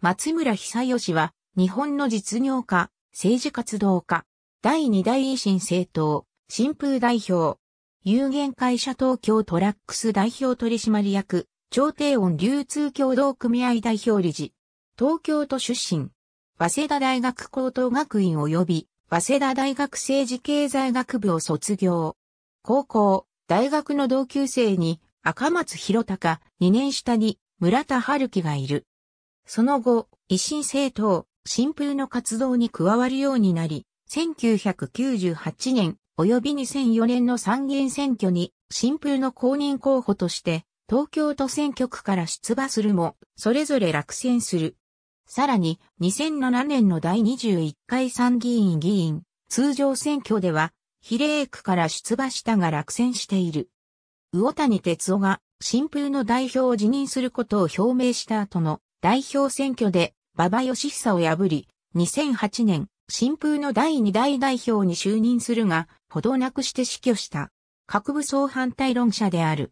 松村久義は、日本の実業家、政治活動家、第二大維新政党、新風代表、有限会社東京トラックス代表取締役、朝廷音流通共同組合代表理事、東京都出身、早稲田大学高等学院及び、早稲田大学政治経済学部を卒業。高校、大学の同級生に赤松広隆、2年下に村田春樹がいる。その後、維新政党、新風の活動に加わるようになり、1998年及び2004年の参議院選挙に新風の公認候補として東京都選挙区から出馬するも、それぞれ落選する。さらに、2007年の第21回参議院議員、通常選挙では、比例区から出馬したが落選している。魚谷哲夫が、新風の代表を辞任することを表明した後の、代表選挙で馬場義久を破り、2008年、新風の第2代代表に就任するが、ほどなくして死去した。核武装反対論者である。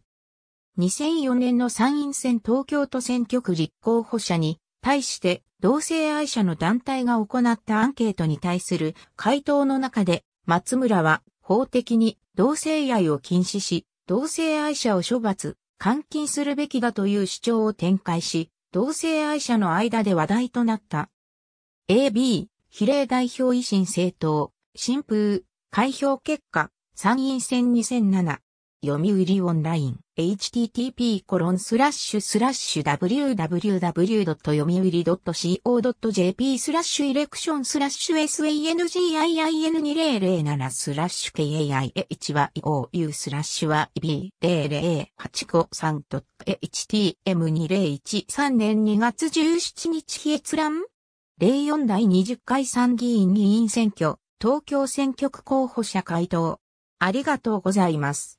2004年の参院選東京都選挙区立候補者に対して同性愛者の団体が行ったアンケートに対する回答の中で松村は法的に同性愛を禁止し同性愛者を処罰、監禁するべきだという主張を展開し同性愛者の間で話題となった。AB、比例代表維新政党、新風、開票結果、参院選2007。読売オンライン、http://www.yomiuri.co.jp コロンスラッスラッシュイレクションスラッシュ sangiin2007 スラッシュ kaih1you スラッシュ yb00853.htm2013 年2月17日閲覧04第20回参議院議員選挙、東京選挙区候補者回答。ありがとうございます。